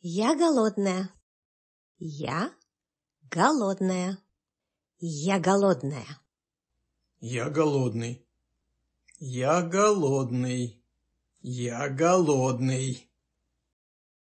Я голодная. Я голодная. Я голодная. Я голодный. Я голодный. Я голодный.